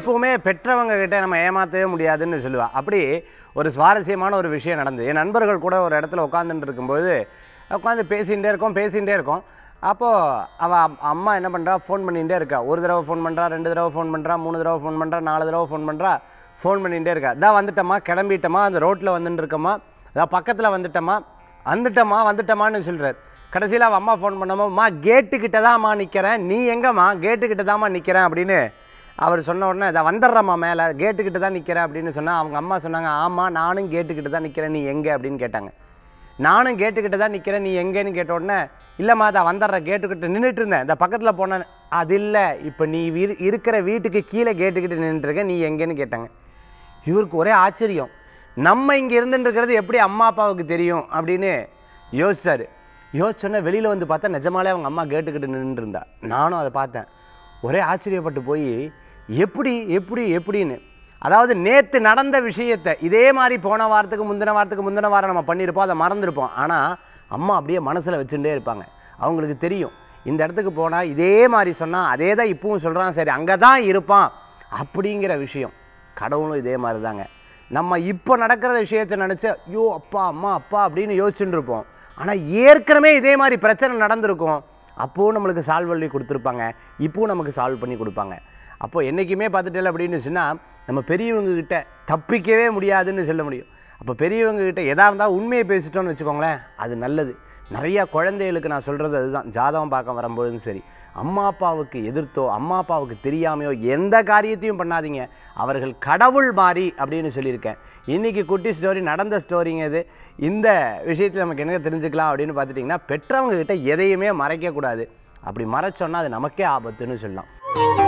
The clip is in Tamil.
எப்போவுமே பெற்றவங்க கிட்டே நம்ம ஏமாற்றவே முடியாதுன்னு சொல்லுவாள் அப்படி ஒரு சுவாரஸ்யமான ஒரு விஷயம் நடந்து என் நண்பர்கள் கூட ஒரு இடத்துல உட்காந்துட்டு இருக்கும்போது உட்காந்து பேசிகிட்டே இருக்கோம் பேசிகிட்டே இருக்கோம் அப்போது அவள் அம்மா என்ன பண்ணுறா ஃபோன் பண்ணிகிட்டே இருக்கா ஒரு தடவை ஃபோன் பண்ணுறா ரெண்டு தடவை ஃபோன் பண்ணுறா மூணு தடவை ஃபோன் பண்ணுறா நாலு தடவை ஃபோன் பண்ணுறா ஃபோன் பண்ணிகிட்டே இருக்கா இதான் வந்துட்டோமா கிளம்பிட்டோமா அந்த ரோட்டில் வந்துட்டு இருக்கோமா இதான் பக்கத்தில் வந்துட்டோமா வந்துட்டோமா வந்துட்டோமான்னு சொல்கிறார் கடைசியில் அவள் அம்மா ஃபோன் பண்ணாமல் அம்மா கேட்டுக்கிட்ட தான்ம்மா நிற்கிறேன் நீ எங்கம்மா கேட்டுக்கிட்ட தான்மா நிற்கிறேன் அப்படின்னு அவர் சொன்ன உடனே இதை வந்துடுறம்மா மேலே கேட்டுக்கிட்டு தான் நிற்கிறேன் அப்படின்னு சொன்னால் அவங்க அம்மா சொன்னாங்க ஆமாம் நானும் கேட்டுக்கிட்டு தான் நிற்கிறேன் நீ எங்கே அப்படின்னு கேட்டாங்க நானும் கேட்டுக்கிட்டு தான் நிற்கிறேன் நீ எங்கேன்னு கேட்ட உடனே இல்லைம்மா அதை வந்துடுறேன் கேட்டுக்கிட்டு நின்றுட்டு இருந்தேன் இந்த பக்கத்தில் போனேன் அது இல்லை இப்போ நீ இருக்கிற வீட்டுக்கு கீழே கேட்டுக்கிட்டு நின்றுருக்க நீ எங்கேன்னு கேட்டாங்க இவருக்கு ஒரே ஆச்சரியம் நம்ம இங்கே இருந்துட்டுருக்கிறது எப்படி அம்மா அப்பாவுக்கு தெரியும் அப்படின்னு யோசிச்சார் யோசிச்சோன்னே வெளியில் வந்து பார்த்தா நிஜமாலே அவங்க அம்மா கேட்டுக்கிட்டு நின்றுருந்தா நானும் அதை பார்த்தேன் ஒரே ஆச்சரியப்பட்டு போய் எப்படி எப்படி எப்படின்னு அதாவது நேற்று நடந்த விஷயத்தை இதே மாதிரி போன வாரத்துக்கு முந்தின வாரத்துக்கு முந்தின வாரம் நம்ம பண்ணியிருப்போம் அதை மறந்துருப்போம் ஆனால் அம்மா அப்படியே மனசில் வச்சுட்டே இருப்பாங்க அவங்களுக்கு தெரியும் இந்த இடத்துக்கு போனால் இதே மாதிரி சொன்னால் அதே தான் இப்பவும் சொல்கிறான் சரி அங்கே தான் இருப்பான் அப்படிங்கிற விஷயம் கடவுளும் இதே மாதிரி தாங்க நம்ம இப்போ நடக்கிற விஷயத்தை நினச்சி ஐயோ அப்பா அம்மா அப்பா அப்படின்னு யோசிச்சுட்டு இருப்போம் ஆனால் ஏற்கனவே இதே மாதிரி பிரச்சனை நடந்திருக்கும் அப்போவும் நம்மளுக்கு சால்வ் பண்ணி கொடுத்துருப்பாங்க இப்போவும் நமக்கு சால்வ் பண்ணி கொடுப்பாங்க அப்போது என்றைக்குமே பார்த்துட்டல அப்படின்னு சொன்னால் நம்ம பெரியவங்கக்கிட்ட தப்பிக்கவே முடியாதுன்னு சொல்ல முடியும் அப்போ பெரியவங்கக்கிட்ட எதாக இருந்தால் உண்மையை பேசிட்டோம்னு வச்சுக்கோங்களேன் அது நல்லது நிறையா குழந்தைகளுக்கு நான் சொல்கிறது அதுதான் ஜாதகம் பார்க்க வரும்போதும் சரி அம்மா அப்பாவுக்கு எதிர்த்தோ அம்மா அப்பாவுக்கு தெரியாமையோ எந்த காரியத்தையும் பண்ணாதீங்க அவர்கள் கடவுள் மாறி அப்படின்னு சொல்லியிருக்கேன் இன்றைக்கி குட்டி ஸ்டோரி நடந்த ஸ்டோரிங்க இது இந்த விஷயத்தில் நமக்கு என்ன தெரிஞ்சுக்கலாம் அப்படின்னு பார்த்துட்டிங்கன்னா பெற்றவங்கக்கிட்ட எதையுமே மறைக்கக்கூடாது அப்படி மறைச்சோன்னா அது நமக்கே ஆபத்துன்னு சொல்லலாம்